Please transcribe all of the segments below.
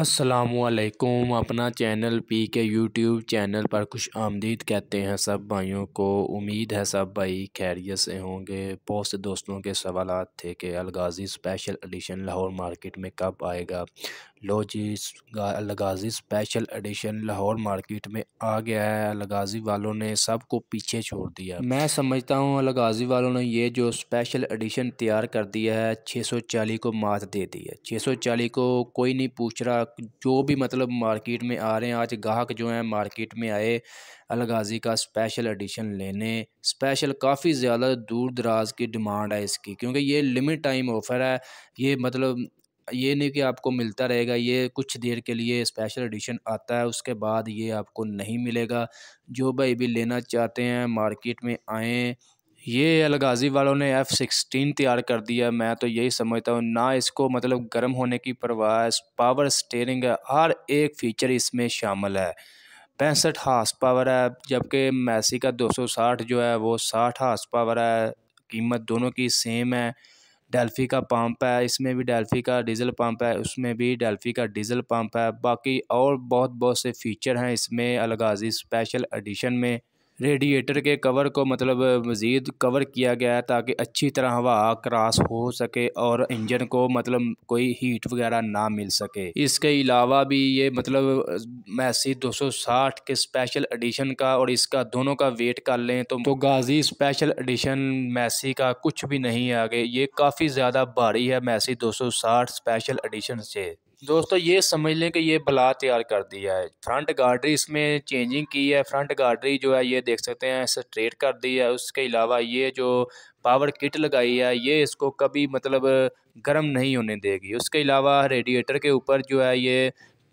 असलकुम अपना channel P K YouTube channel पर खुश आमदीद कहते हैं सब भाइयों को उम्मीद है सब भाई खैरियत से होंगे बहुत से दोस्तों के सवाल थे कि Alghazi special edition Lahore market में कब आएगा लोजिस Alghazi special edition Lahore market में आ गया है अलगाजी वालों ने सबको पीछे छोड़ दिया मैं समझता हूँ अलगाजी वालों ने ये जो स्पेशल एडिशन तैयार कर दिया है 640 को मात दे दी है 640 को कोई नहीं पूछ रहा जो भी मतलब मार्केट में आ रहे हैं आज गाहक जो हैं मार्केट में आए अलगाजी का स्पेशल एडिशन लेने स्पेशल काफ़ी ज़्यादा दूर दराज की डिमांड है इसकी क्योंकि ये लिमिट टाइम ऑफ़र है ये मतलब ये नहीं कि आपको मिलता रहेगा ये कुछ देर के लिए स्पेशल एडिशन आता है उसके बाद ये आपको नहीं मिलेगा जो भाई भी लेना चाहते हैं मार्केट में आएँ ये अलगाजी वालों ने एफ़ सिक्सटीन तैयार कर दिया मैं तो यही समझता हूँ ना इसको मतलब गर्म होने की परवाह पावर स्टेयरिंग है हर एक फ़ीचर इसमें शामिल है पैंसठ हार्स पावर है जबकि मैसी का 260 जो है वो 60 हार्स पावर है कीमत दोनों की सेम है डेल्फी का पंप है इसमें भी डेल्फी का डीज़ल पंप है उसमें भी डेल्फी का डीज़ल पंप है बाकी और बहुत बहुत से फीचर हैं इसमें अलगाजी स्पेशल एडिशन में रेडिएटर के कवर को मतलब मज़ीद कवर किया गया है ताकि अच्छी तरह हवा क्रॉस हो सके और इंजन को मतलब कोई हीट वगैरह ना मिल सके इसके अलावा भी ये मतलब मैसी 260 के स्पेशल एडिशन का और इसका दोनों का वेट कर लें तो, तो गाजी स्पेशल एडिशन मैसी का कुछ भी नहीं आगे ये काफ़ी ज़्यादा भारी है मैसी 260 स्पेशल एडिशन से दोस्तों ये समझ लें कि ये बला तैयार कर दिया है फ्रंट गार्डरी इसमें चेंजिंग की है फ्रंट गार्डरी जो है ये देख सकते हैं स्ट्रेट कर दी है उसके अलावा ये जो पावर किट लगाई है ये इसको कभी मतलब गर्म नहीं होने देगी उसके अलावा रेडिएटर के ऊपर जो है ये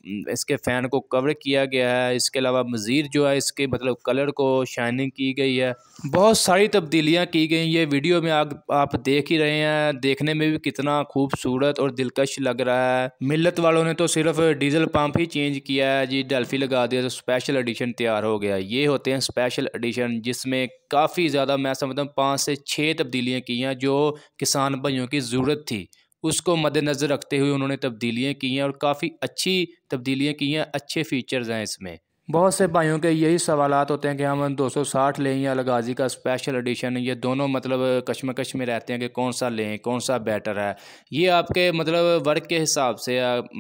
इसके फ़ैन को कवर किया गया है इसके अलावा मज़ीद जो है इसके मतलब कलर को शाइनिंग की गई है बहुत सारी तब्दीलियाँ की गई ये वीडियो में आग आप देख ही रहे हैं देखने में भी कितना खूबसूरत और दिलकश लग रहा है मिलत वालों ने तो सिर्फ डीजल पंप ही चेंज किया है जी डेल्फी लगा दिया तो स्पेशल एडिशन तैयार हो गया ये होते हैं स्पेशल एडिशन जिसमें काफ़ी ज़्यादा मैं समझता हूँ पाँच से छः तब्दीलियाँ की हैं जो किसान भाइयों की ज़रूरत थी उसको मद्देनज़र रखते हुए उन्होंने तब्दीलियाँ की हैं और काफ़ी अच्छी तब्दीलियाँ की हैं अच्छे फ़ीचर्स हैं इसमें बहुत से भाइयों के यही सवाल होते हैं कि हम 260 लें या अलगाजी का स्पेशल एडिशन ये दोनों मतलब कश्मकश में रहते हैं कि कौन सा लें कौन सा बेटर है ये आपके मतलब वर्क के हिसाब से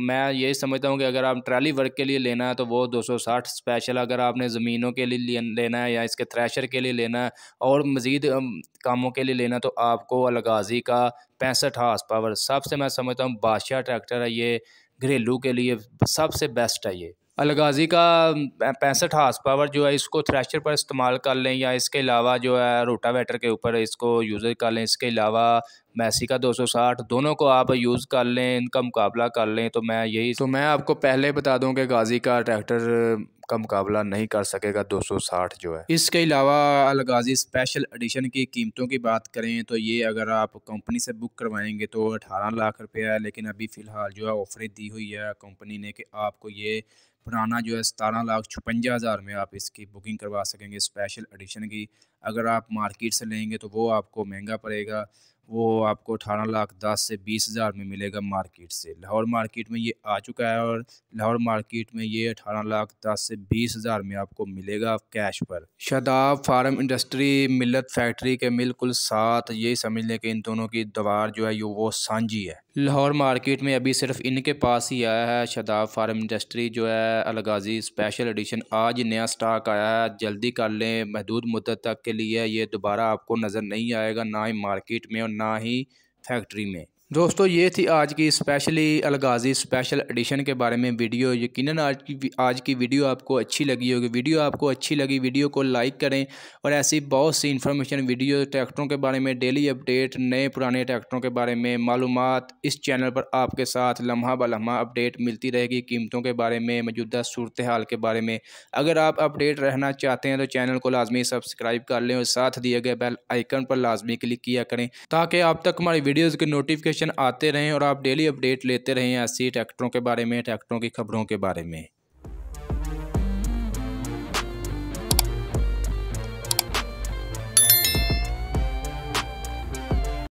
मैं यही समझता हूँ कि अगर आप ट्रैली वर्क के लिए लेना है तो वो 260 स्पेशल अगर आपने ज़मीनों के लिए लेना है या इसके थ्रेशर के लिए लेना है और मज़ीद कामों के लिए लेना तो आपको अलगाजी का पैंसठ हाउस पावर सबसे मैं समझता हूँ बादशाह ट्रैक्टर है ये घरेलू के लिए सबसे बेस्ट है ये अलगाजी का पैंसठ हार्स पावर जो है इसको थ्रेशर पर इस्तेमाल कर लें या इसके अलावा जो है रोटावेटर के ऊपर इसको यूज़ कर लें इसके अलावा मैसी का 260 दोनों को आप यूज़ कर लें इनका मुकाबला कर लें तो मैं यही तो मैं आपको पहले बता दूं कि गाजी का ट्रैक्टर का मुकाबला नहीं कर सकेगा 260 जो है इसके अलावा अलगाजी स्पेशल एडिशन की कीमतों की बात करें तो ये अगर आप कंपनी से बुक करवाएंगे तो 18 लाख रुपया है लेकिन अभी फ़िलहाल जो है ऑफरें दी हुई है कंपनी ने कि आपको ये पुराना जो है सतारह लाख छपंजा हज़ार में आप इसकी बुकिंग करवा सकेंगे स्पेशल एडिशन की अगर आप मार्केट से लेंगे तो वो आपको महंगा पड़ेगा वो आपको अठारह लाख दस से बीस हज़ार में मिलेगा मार्केट से लाहौर मार्केट में ये आ चुका है और लाहौर मार्केट में ये अठारह लाख दस से बीस हज़ार में आपको मिलेगा कैश पर Shadab farm industry Millat factory के बिल्कुल साथ यही समझ लें कि इन दोनों की दवार जो है ये वो सांझी है लाहौर मार्केट में अभी सिर्फ इनके पास ही आया है शादाब फार्म इंडस्ट्री जो है अलगाजी स्पेशल एडिशन आज नया स्टॉक आया है जल्दी कर लें महदूद मुद्दत तक के लिए ये दोबारा आपको नज़र नहीं आएगा ना ही मार्केट में और ना ही फैक्ट्री में दोस्तों ये थी आज की स्पेशली अलगाजी स्पेशल एडिशन के बारे में वीडियो यकीनन आज की आज की वीडियो आपको अच्छी लगी होगी वीडियो आपको अच्छी लगी वीडियो को लाइक करें और ऐसी बहुत सी इन्फॉर्मेशन वीडियो ट्रैक्टरों के बारे में डेली अपडेट नए पुराने ट्रैक्टरों के बारे में मालूम इस चैनल पर आपके साथ लम्हा ब लम्हा अपडेट मिलती रहेगी कीमतों के बारे में मौजूदा सूरत हाल के बारे में अगर आप अपडेट रहना चाहते हैं तो चैनल को लाजमी सब्सक्राइब कर लें और साथ दिए गए बेल आइकन पर लाजमी क्लिक किया करें ताकि आप तक हमारी वीडियोज़ के नोटिफिकेशन नोटिफिकेशन आते रहें और आप डेली अपडेट लेते रहें ऐसी ट्रैक्टरों के बारे में ट्रैक्टरों की खबरों के बारे में